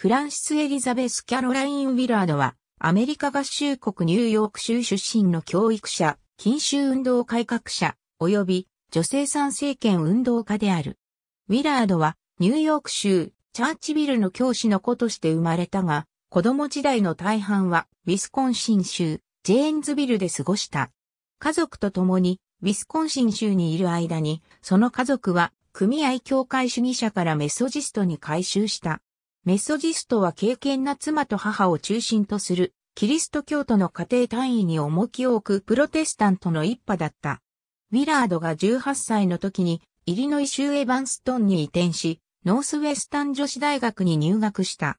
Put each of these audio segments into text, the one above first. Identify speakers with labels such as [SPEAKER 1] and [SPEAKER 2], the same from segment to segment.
[SPEAKER 1] フランシス・エリザベス・キャロライン・ウィラードは、アメリカ合衆国ニューヨーク州出身の教育者、禁酒運動改革者、及び女性参政権運動家である。ウィラードは、ニューヨーク州、チャーチビルの教師の子として生まれたが、子供時代の大半は、ウィスコンシン州、ジェーンズビルで過ごした。家族と共に、ウィスコンシン州にいる間に、その家族は、組合協会主義者からメソジストに改修した。メソジストは敬虔な妻と母を中心とする、キリスト教徒の家庭単位に重きを置くプロテスタントの一派だった。ウィラードが18歳の時に、イリノイ州エヴァンストンに移転し、ノースウェスタン女子大学に入学した。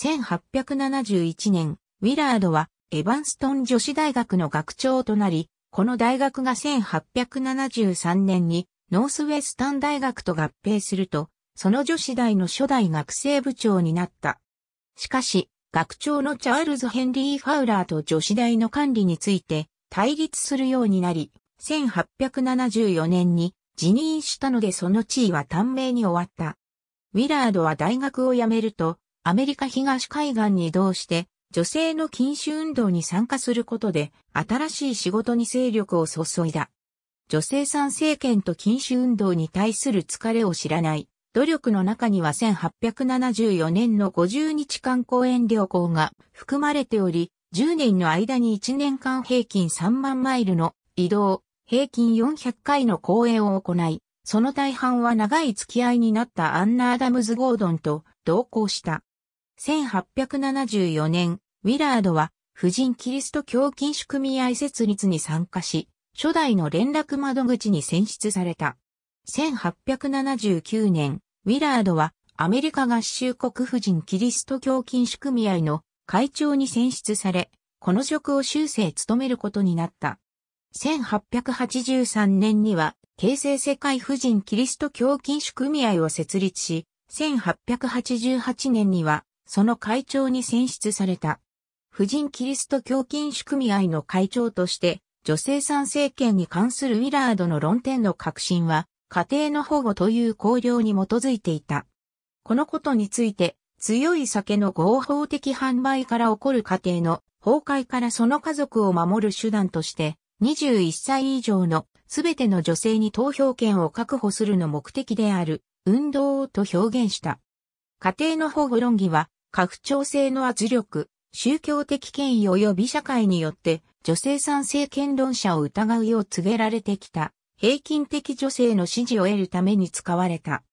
[SPEAKER 1] 1871年、ウィラードはエヴァンストン女子大学の学長となり、この大学が1873年にノースウェスタン大学と合併すると、その女子大の初代学生部長になった。しかし、学長のチャールズ・ヘンリー・ファウラーと女子大の管理について対立するようになり、1874年に辞任したのでその地位は短命に終わった。ウィラードは大学を辞めると、アメリカ東海岸に移動して、女性の禁止運動に参加することで、新しい仕事に勢力を注いだ。女性参政権と禁止運動に対する疲れを知らない、努力の中には1874年の50日間公演旅行が含まれており、10年の間に1年間平均3万マイルの移動、平均400回の公演を行い、その大半は長い付き合いになったアンナ・アダムズ・ゴードンと同行した。1874年、ウィラードは、婦人キリスト教禁止組合設立に参加し、初代の連絡窓口に選出された。1879年、ウィラードはアメリカ合衆国婦人キリスト教禁止組合の会長に選出され、この職を修正務めることになった。1883年には、京成世界婦人キリスト教禁止組合を設立し、1888年には、その会長に選出された。婦人キリスト教禁止組合の会長として、女性参政権に関するウィラードの論点の革新は、家庭の保護という綱領に基づいていた。このことについて、強い酒の合法的販売から起こる家庭の崩壊からその家族を守る手段として、21歳以上のすべての女性に投票権を確保するの目的である運動をと表現した。家庭の保護論議は、家父長制の圧力、宗教的権威及び社会によって女性賛成権論者を疑うよう告げられてきた平均的女性の支持を得るために使われた。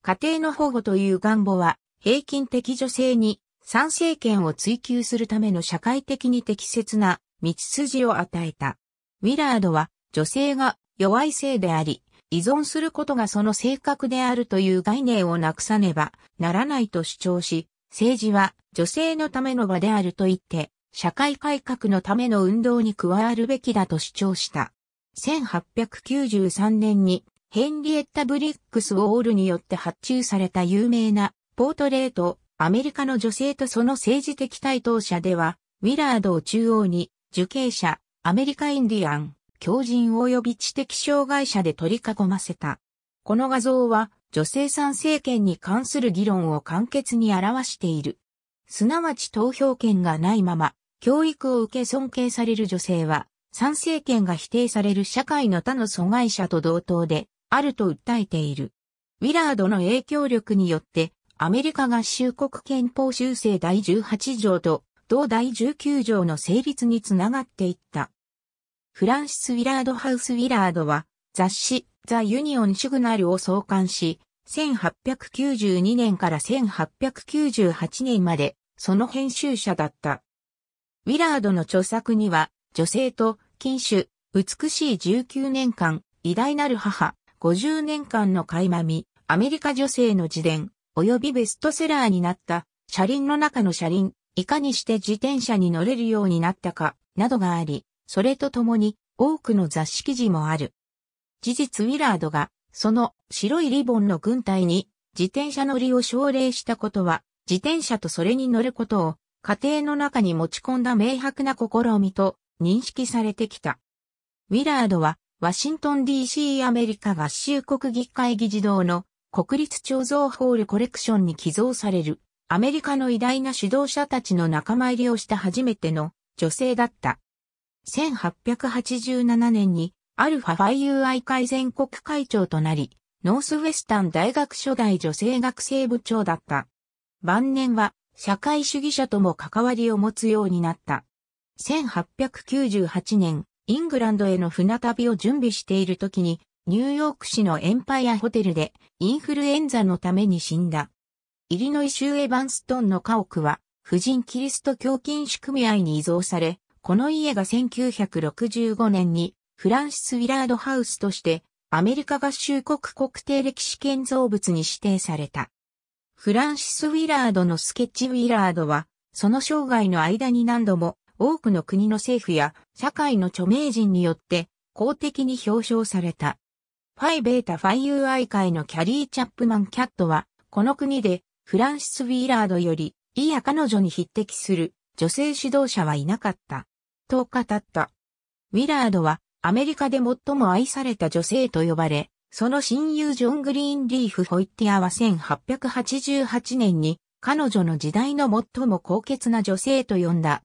[SPEAKER 1] 家庭の保護という願望は、平均的女性に参政権を追求するための社会的に適切な道筋を与えた。ウィラードは女性が弱い性であり、依存することがその性格であるという概念をなくさねばならないと主張し、政治は女性のための場であると言って、社会改革のための運動に加わるべきだと主張した。1893年にヘンリエッタ・ブリックス・ウォールによって発注された有名なポートレート、アメリカの女性とその政治的対等者では、ウィラードを中央に、受刑者、アメリカインディアン、狂人及び知的障害者で取り囲ませた。この画像は、女性参政権に関する議論を簡潔に表している。すなわち投票権がないまま、教育を受け尊敬される女性は、参政権が否定される社会の他の阻害者と同等であると訴えている。ウィラードの影響力によって、アメリカ合衆国憲法修正第18条と同第19条の成立につながっていった。フランシス・ウィラード・ハウス・ウィラードは雑誌ザ・ユニオン・シグナルを創刊し、1892年から1898年までその編集者だった。ウィラードの著作には女性と禁酒、美しい19年間、偉大なる母、50年間の垣間見、アメリカ女性の自伝、及びベストセラーになった、車輪の中の車輪、いかにして自転車に乗れるようになったか、などがあり、それとともに多くの雑誌記事もある。事実ウィラードが、その白いリボンの軍隊に自転車乗りを奨励したことは、自転車とそれに乗ることを家庭の中に持ち込んだ明白な試みと認識されてきた。ウィラードは、ワシントン DC アメリカ合衆国議会議事堂の国立彫像ホールコレクションに寄贈されるアメリカの偉大な指導者たちの仲間入りをした初めての女性だった。1887年にアルファファイユーアイ会全国会長となり、ノースウェスタン大学初代女性学生部長だった。晩年は社会主義者とも関わりを持つようになった。1898年、イングランドへの船旅を準備している時に、ニューヨーク市のエンパイアホテルでインフルエンザのために死んだ。イリノイ州エヴァンストンの家屋は、婦人キリスト教禁止組合に移贈され、この家が1965年にフランシス・ウィラードハウスとしてアメリカ合衆国国定歴史建造物に指定された。フランシス・ウィラードのスケッチ・ウィラードは、その生涯の間に何度も多くの国の政府や社会の著名人によって公的に表彰された。ファイベータファイ UI 会のキャリー・チャップマン・キャットは、この国でフランシス・ウィーラードより、いや彼女に匹敵する女性指導者はいなかった。と語った。ウィラードはアメリカで最も愛された女性と呼ばれ、その親友ジョン・グリーンリーフ・ホイッティアは1888年に彼女の時代の最も高潔な女性と呼んだ。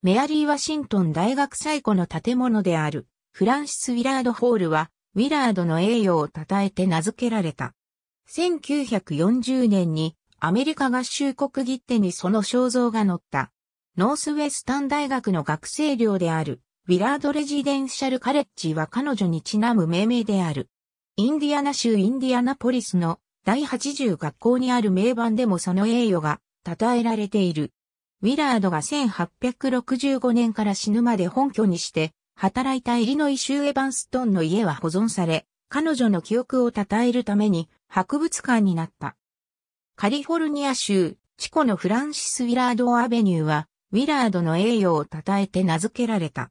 [SPEAKER 1] メアリー・ワシントン大学最古の建物である、フランシス・ウィラード・ホールは、ウィラードの栄誉を称えて名付けられた。1940年に、アメリカ合衆国切手にその肖像が載った。ノースウェスタン大学の学生寮である、ウィラード・レジデンシャル・カレッジは彼女にちなむ命名である。インディアナ州インディアナポリスの第80学校にある名盤でもその栄誉が称えられている。ウィラードが1865年から死ぬまで本拠にして、働いたイリノイ州エヴァンストンの家は保存され、彼女の記憶を称えるために博物館になった。カリフォルニア州、チコのフランシス・ウィラード・アベニューは、ウィラードの栄誉を称えて名付けられた。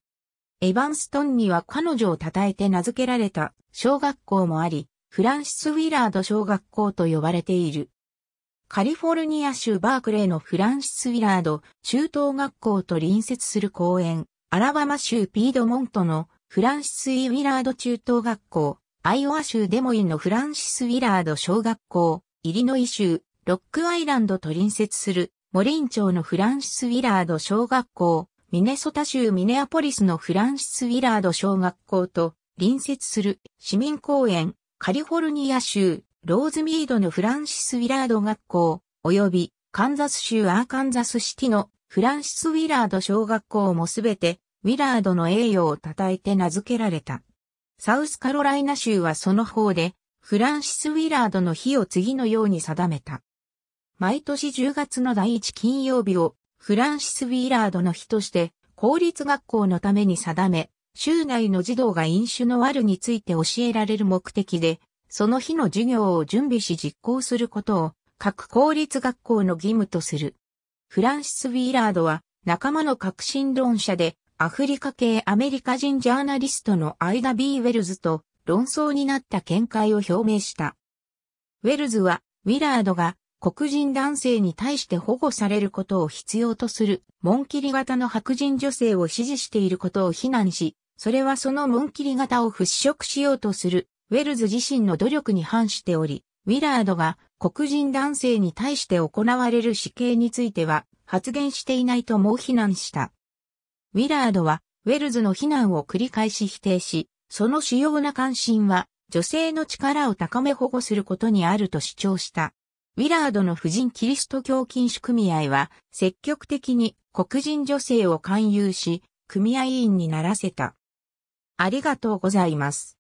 [SPEAKER 1] エヴァンストンには彼女を称えて名付けられた小学校もあり、フランシス・ウィラード小学校と呼ばれている。カリフォルニア州バークレーのフランシス・ウィラード中等学校と隣接する公園、アラバマ州ピードモントのフランシス・ウィラード中等学校、アイオワ州デモインのフランシス・ウィラード小学校、イリノイ州、ロックアイランドと隣接するモリン町のフランシス・ウィラード小学校、ミネソタ州ミネアポリスのフランシス・ウィラード小学校と隣接する市民公園、カリフォルニア州ローズミードのフランシス・ウィラード学校、及びカンザス州アーカンザスシティのフランシス・ウィラード小学校もすべてウィラードの栄誉を称えて名付けられた。サウスカロライナ州はその方で、フランシス・ウィラードの日を次のように定めた。毎年10月の第1金曜日をフランシス・ウィラードの日として公立学校のために定め、州内の児童が飲酒の悪について教えられる目的でその日の授業を準備し実行することを各公立学校の義務とする。フランシス・ウィーラードは仲間の革新論者でアフリカ系アメリカ人ジャーナリストのアイダ・ビー・ウェルズと論争になった見解を表明した。ウェルズはウィラードが黒人男性に対して保護されることを必要とする、紋切り型の白人女性を支持していることを非難し、それはその紋切り型を払拭しようとするウェルズ自身の努力に反しており、ウィラードが黒人男性に対して行われる死刑については発言していないとも非難した。ウィラードはウェルズの非難を繰り返し否定し、その主要な関心は女性の力を高め保護することにあると主張した。ウィラードの婦人キリスト教禁止組合は積極的に黒人女性を勧誘し、組合員にならせた。ありがとうございます。